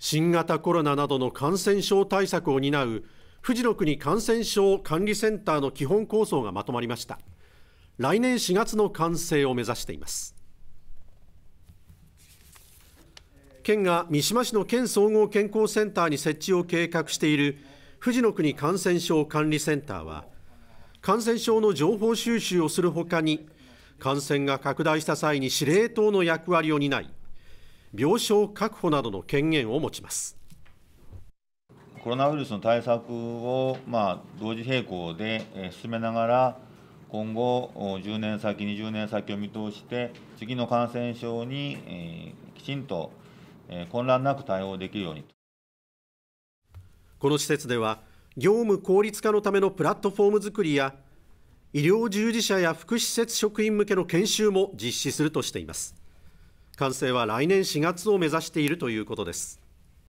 新型コロナなどの感染症対策を担う富士の国感染症管理センターの基本構想がまとまりました来年4月の完成を目指しています県が三島市の県総合健康センターに設置を計画している富士の国感染症管理センターは感染症の情報収集をするほかに感染が拡大した際に司令塔の役割を担い病床確保などの権限を持ちますコロナウイルスの対策を、ま同時並行で進めながら、今後、10年先、20年先を見通して、次の感染症にきちんと混乱なく対応できるようにこの施設では、業務効率化のためのプラットフォーム作りや、医療従事者や福祉施設職員向けの研修も実施するとしています。完成は来年4月を目指しているということです